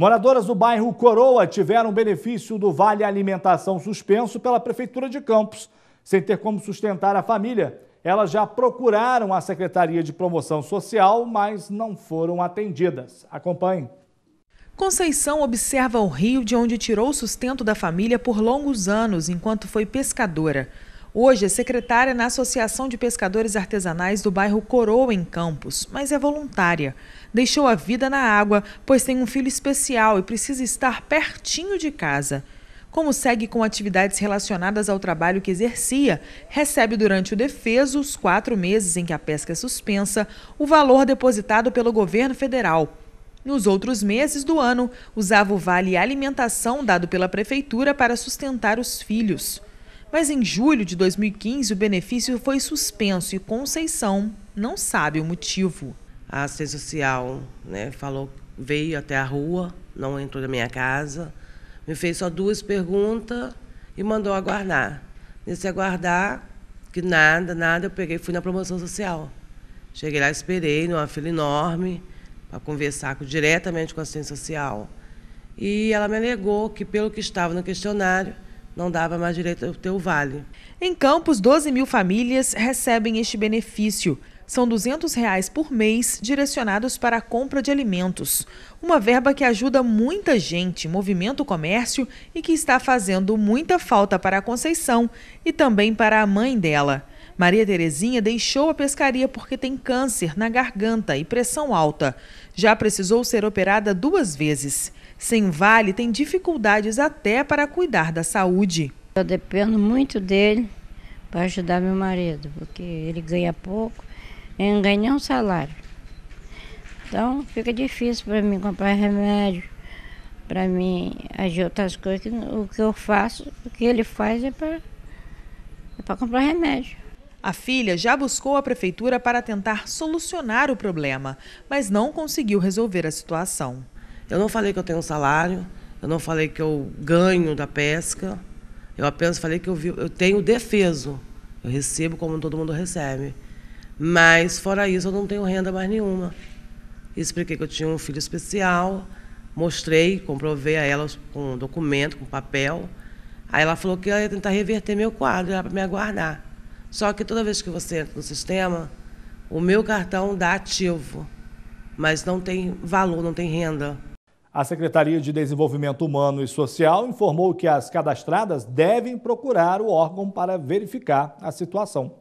Moradoras do bairro Coroa tiveram benefício do Vale Alimentação suspenso pela Prefeitura de Campos. Sem ter como sustentar a família, elas já procuraram a Secretaria de Promoção Social, mas não foram atendidas. Acompanhe. Conceição observa o rio de onde tirou o sustento da família por longos anos enquanto foi pescadora. Hoje é secretária na Associação de Pescadores Artesanais do bairro Coroa, em Campos, mas é voluntária. Deixou a vida na água, pois tem um filho especial e precisa estar pertinho de casa. Como segue com atividades relacionadas ao trabalho que exercia, recebe durante o defeso, os quatro meses em que a pesca é suspensa, o valor depositado pelo governo federal. Nos outros meses do ano, usava o vale alimentação dado pela prefeitura para sustentar os filhos. Mas em julho de 2015, o benefício foi suspenso e Conceição não sabe o motivo. A assistência social né, falou, veio até a rua, não entrou na minha casa, me fez só duas perguntas e mandou aguardar. Nesse aguardar, que nada, nada, eu peguei fui na promoção social. Cheguei lá, esperei, numa fila enorme, para conversar com, diretamente com a assistência social. E ela me alegou que, pelo que estava no questionário, não dava mais direito ao teu vale. Em Campos, 12 mil famílias recebem este benefício. São R$ 200 reais por mês direcionados para a compra de alimentos. Uma verba que ajuda muita gente, movimento comércio e que está fazendo muita falta para a Conceição e também para a mãe dela. Maria Terezinha deixou a pescaria porque tem câncer na garganta e pressão alta. Já precisou ser operada duas vezes. Sem vale, tem dificuldades até para cuidar da saúde. Eu dependo muito dele para ajudar meu marido, porque ele ganha pouco e não ganha nenhum salário. Então fica difícil para mim comprar remédio, para mim agir outras coisas. O que eu faço, o que ele faz é para é comprar remédio. A filha já buscou a prefeitura para tentar solucionar o problema, mas não conseguiu resolver a situação. Eu não falei que eu tenho salário, eu não falei que eu ganho da pesca, eu apenas falei que eu, vi, eu tenho defeso. Eu recebo como todo mundo recebe. Mas, fora isso, eu não tenho renda mais nenhuma. Expliquei que eu tinha um filho especial, mostrei, comprovei a ela com um documento, com papel. Aí ela falou que ia tentar reverter meu quadro, era para me aguardar. Só que toda vez que você entra no sistema, o meu cartão dá ativo, mas não tem valor, não tem renda. A Secretaria de Desenvolvimento Humano e Social informou que as cadastradas devem procurar o órgão para verificar a situação.